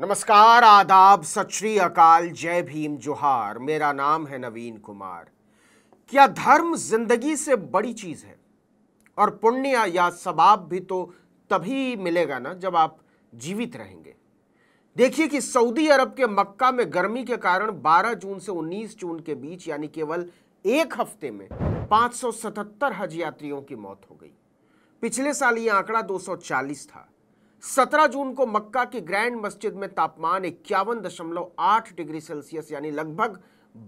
नमस्कार आदाब सत श्री अकाल जय भीम जोहार मेरा नाम है नवीन कुमार क्या धर्म जिंदगी से बड़ी चीज़ है और पुण्य या सबाब भी तो तभी मिलेगा ना जब आप जीवित रहेंगे देखिए कि सऊदी अरब के मक्का में गर्मी के कारण 12 जून से 19 जून के बीच यानी केवल एक हफ्ते में 577 हज यात्रियों की मौत हो गई पिछले साल ये आंकड़ा 240 था 17 जून को मक्का की ग्रैंड मस्जिद में तापमान इक्यावन दशमलव आठ डिग्री सेल्सियस यानी लगभग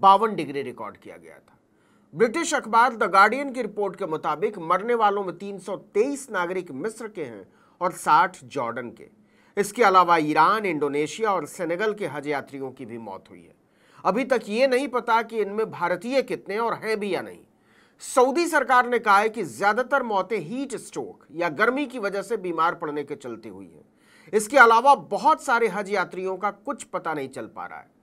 बावन डिग्री रिकॉर्ड किया गया था ब्रिटिश अखबार द गार्डियन की रिपोर्ट के मुताबिक मरने वालों में 323 नागरिक मिस्र के हैं और 60 जॉर्डन के इसके अलावा ईरान इंडोनेशिया और सेनेगल के हज यात्रियों की भी मौत हुई है अभी तक ये नहीं पता कि इनमें भारतीय कितने और हैं भी या नहीं सऊदी सरकार ने कहा है कि ज्यादातर मौतें हीट स्ट्रोक या गर्मी की वजह से बीमार पड़ने के चलते हुई हैं इसके अलावा बहुत सारे हज यात्रियों का कुछ पता नहीं चल पा रहा है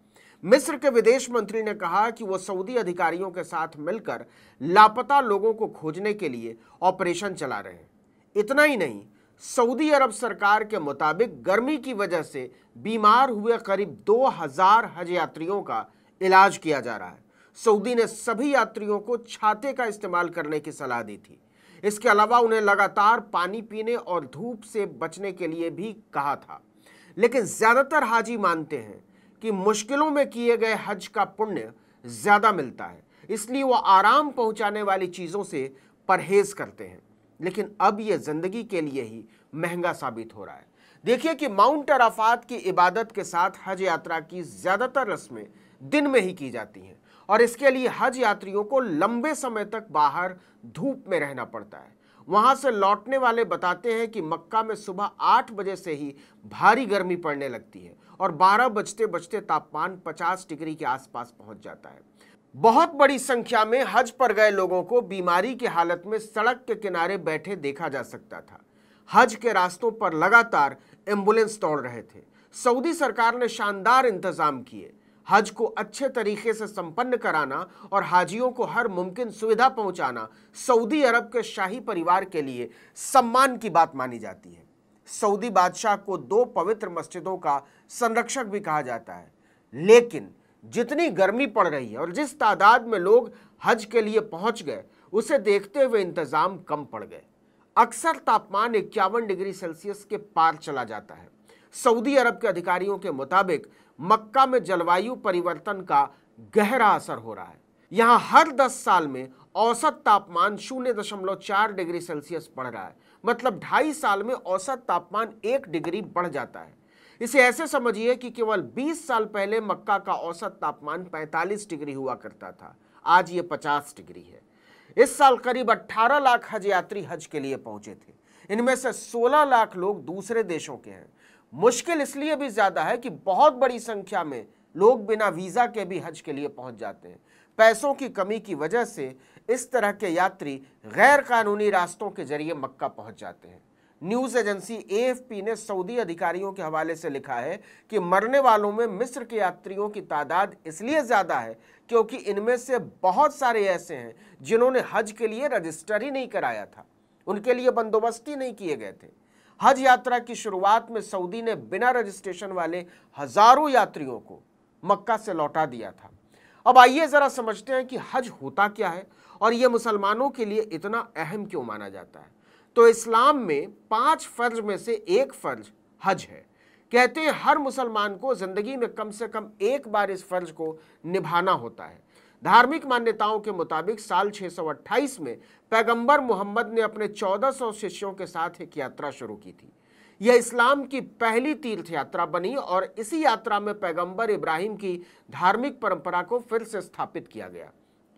मिस्र के विदेश मंत्री ने कहा कि वह सऊदी अधिकारियों के साथ मिलकर लापता लोगों को खोजने के लिए ऑपरेशन चला रहे हैं इतना ही नहीं सऊदी अरब सरकार के मुताबिक गर्मी की वजह से बीमार हुए करीब 2000 हज यात्रियों का इलाज किया जा रहा है सऊदी ने सभी यात्रियों को छाते का इस्तेमाल करने की सलाह दी थी इसके अलावा उन्हें लगातार पानी पीने और धूप से बचने के लिए भी कहा था लेकिन ज़्यादातर हाजी मानते हैं कि मुश्किलों में किए गए हज का पुण्य ज़्यादा मिलता है इसलिए वो आराम पहुंचाने वाली चीज़ों से परहेज करते हैं लेकिन अब यह ज़िंदगी के लिए ही महंगा साबित हो रहा है देखिए कि माउंट अराफात की इबादत के साथ हज यात्रा की ज़्यादातर रस्में दिन में ही की जाती हैं और इसके लिए हज यात्रियों को लंबे समय तक बाहर धूप में रहना पड़ता है वहां से लौटने वाले बताते हैं कि मक्का में सुबह आठ बजे से ही भारी गर्मी पड़ने लगती है और बारह बजते बजते तापमान पचास डिग्री के आसपास पहुंच जाता है बहुत बड़ी संख्या में हज पर गए लोगों को बीमारी की हालत में सड़क के किनारे बैठे देखा जा सकता था हज के रास्तों पर लगातार एम्बुलेंस दौड़ रहे थे सऊदी सरकार ने शानदार इंतजाम किए हज को अच्छे तरीके से संपन्न कराना और हाजियों को हर मुमकिन सुविधा पहुंचाना सऊदी अरब के शाही परिवार के लिए सम्मान की बात मानी जाती है सऊदी बादशाह को दो पवित्र मस्जिदों का संरक्षक भी कहा जाता है लेकिन जितनी गर्मी पड़ रही है और जिस तादाद में लोग हज के लिए पहुंच गए उसे देखते हुए इंतज़ाम कम पड़ गए अक्सर तापमान इक्यावन डिग्री सेल्सियस के पार चला जाता है सऊदी अरब के अधिकारियों के मुताबिक मक्का में जलवायु परिवर्तन का गहरा असर हो रहा है यहाँ हर 10 साल में औसत तापमान शून्य दशमलव चार डिग्री सेल्सियस बढ़ रहा है मतलब ढाई साल में औसत तापमान एक डिग्री बढ़ जाता है इसे ऐसे समझिए कि केवल 20 साल पहले मक्का का औसत तापमान 45 डिग्री हुआ करता था आज ये 50 डिग्री है इस साल करीब 18 लाख हज यात्री हज के लिए पहुंचे थे इनमें से 16 लाख लोग दूसरे देशों के हैं मुश्किल इसलिए भी ज़्यादा है कि बहुत बड़ी संख्या में लोग बिना वीज़ा के भी हज के लिए पहुंच जाते हैं पैसों की कमी की वजह से इस तरह के यात्री गैर कानूनी रास्तों के जरिए मक्का पहुंच जाते हैं न्यूज़ एजेंसी एएफपी ने सऊदी अधिकारियों के हवाले से लिखा है कि मरने वालों में मिस्र के यात्रियों की तादाद इसलिए ज़्यादा है क्योंकि इनमें से बहुत सारे ऐसे हैं जिन्होंने हज के लिए रजिस्टर ही नहीं कराया था उनके लिए बंदोबस्त ही नहीं किए गए थे हज यात्रा की शुरुआत में सऊदी ने बिना रजिस्ट्रेशन वाले हजारों यात्रियों को मक्का से लौटा दिया था अब आइए ज़रा समझते हैं कि हज होता क्या है और ये मुसलमानों के लिए इतना अहम क्यों माना जाता है तो इस्लाम में पांच फर्ज में से एक फर्ज हज है कहते हैं हर मुसलमान को ज़िंदगी में कम से कम एक बार इस फर्ज को निभाना होता है धार्मिक मान्यताओं के मुताबिक साल 628 में पैगंबर मोहम्मद ने अपने 1400 शिष्यों के साथ एक यात्रा शुरू की थी यह इस्लाम की पहली तीर्थ यात्रा बनी और इसी यात्रा में पैगंबर इब्राहिम की धार्मिक परंपरा को फिर से स्थापित किया गया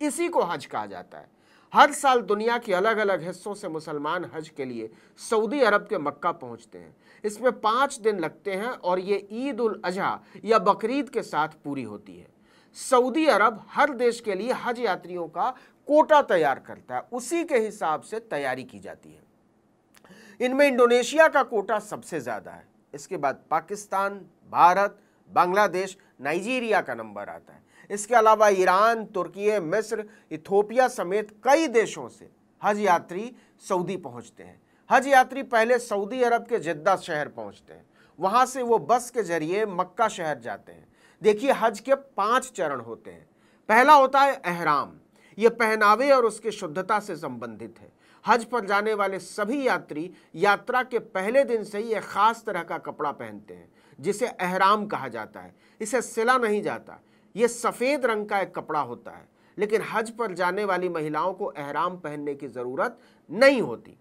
इसी को हज कहा जाता है हर साल दुनिया के अलग अलग हिस्सों से मुसलमान हज के लिए सऊदी अरब के मक्का पहुंचते हैं इसमें पाँच दिन लगते हैं और ये ईद उल अजहा या बकरीद के साथ पूरी होती है सऊदी अरब हर देश के लिए हज यात्रियों का कोटा तैयार करता है उसी के हिसाब से तैयारी की जाती है इनमें इंडोनेशिया का कोटा सबसे ज़्यादा है इसके बाद पाकिस्तान भारत बांग्लादेश नाइजीरिया का नंबर आता है इसके अलावा ईरान तुर्की मिस्र इथोपिया समेत कई देशों से हज यात्री सऊदी पहुंचते हैं हज यात्री पहले सऊदी अरब के जिद्दा शहर पहुंचते हैं वहां से वो बस के जरिए मक्का शहर जाते हैं देखिए हज के पांच चरण होते हैं पहला होता है अहराम ये पहनावे और उसके शुद्धता से संबंधित है हज पर जाने वाले सभी यात्री यात्रा के पहले दिन से ही एक ख़ास तरह का कपड़ा पहनते हैं जिसे अहराम कहा जाता है इसे सिला नहीं जाता ये सफ़ेद रंग का एक कपड़ा होता है लेकिन हज पर जाने वाली महिलाओं को अहराम पहनने की ज़रूरत नहीं होती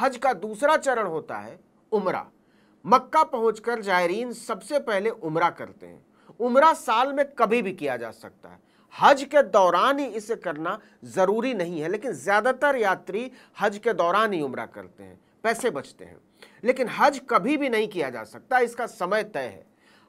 हज का दूसरा चरण होता है उमरा मक्का पहुंचकर जायरीन सबसे पहले उमरा करते हैं उम्र साल में कभी भी किया जा सकता है हज के दौरान ही इसे करना ज़रूरी नहीं है लेकिन ज़्यादातर यात्री हज के दौरान ही उम्र करते हैं पैसे बचते हैं लेकिन हज कभी भी नहीं किया जा सकता इसका समय तय है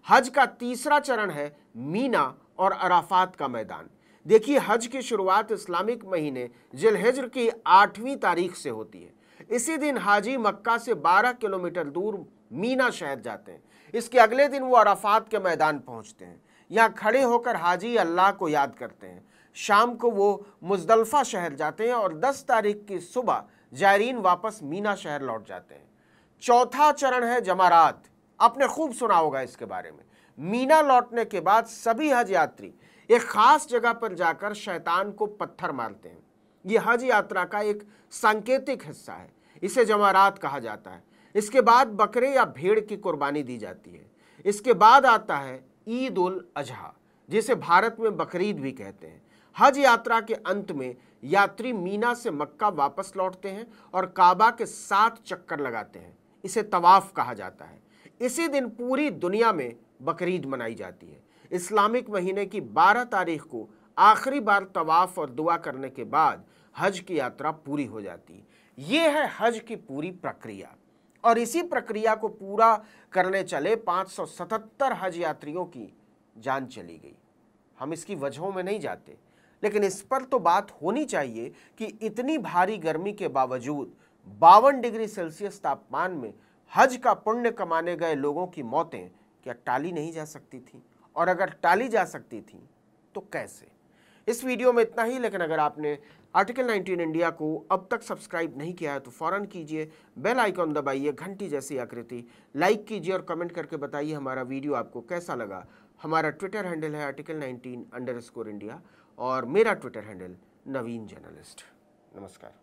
हज का तीसरा चरण है मीना और अराफात का मैदान देखिए हज की शुरुआत इस्लामिक महीने जिलहिज्र की आठवीं तारीख से होती है इसी दिन हाजी मक्का से 12 किलोमीटर दूर मीना शहर जाते हैं इसके अगले दिन वो अराफात के मैदान पहुँचते हैं यहाँ खड़े होकर हाजी अल्लाह को याद करते हैं शाम को वो मुजदलफ़ा शहर जाते हैं और 10 तारीख की सुबह जायरीन वापस मीना शहर लौट जाते हैं चौथा चरण है जमारात आपने खूब सुना होगा इसके बारे में मीना लौटने के बाद सभी हज यात्री एक ख़ास जगह पर जाकर शैतान को पत्थर मारते हैं ये हज यात्रा का एक सांकेतिक हिस्सा है इसे जमारात कहा जाता है इसके बाद बकरे या भेड़ की कुर्बानी दी जाती है इसके बाद आता है ईद उल अजहा जिसे भारत में बकरीद भी कहते हैं हज यात्रा के अंत में यात्री मीना से मक्का वापस लौटते हैं और काबा के साथ चक्कर लगाते हैं इसे तवाफ कहा जाता है इसी दिन पूरी दुनिया में बकरीद मनाई जाती है इस्लामिक महीने की 12 तारीख को आखिरी बार तवाफ और दुआ करने के बाद हज की यात्रा पूरी हो जाती है ये है हज की पूरी प्रक्रिया और इसी प्रक्रिया को पूरा करने चले 577 हज यात्रियों की जान चली गई हम इसकी वजहों में नहीं जाते लेकिन इस पर तो बात होनी चाहिए कि इतनी भारी गर्मी के बावजूद बावन डिग्री सेल्सियस तापमान में हज का पुण्य कमाने गए लोगों की मौतें क्या टाली नहीं जा सकती थी और अगर टाली जा सकती थी तो कैसे इस वीडियो में इतना ही लेकिन अगर आपने आर्टिकल 19 इंडिया को अब तक सब्सक्राइब नहीं किया है तो फ़ौरन कीजिए बेल आइकॉन दबाइए घंटी जैसी आकृति लाइक कीजिए और कमेंट करके बताइए हमारा वीडियो आपको कैसा लगा हमारा ट्विटर हैंडल है आर्टिकल 19 अंडर इंडिया और मेरा ट्विटर हैंडल नवीन जर्नलिस्ट नमस्कार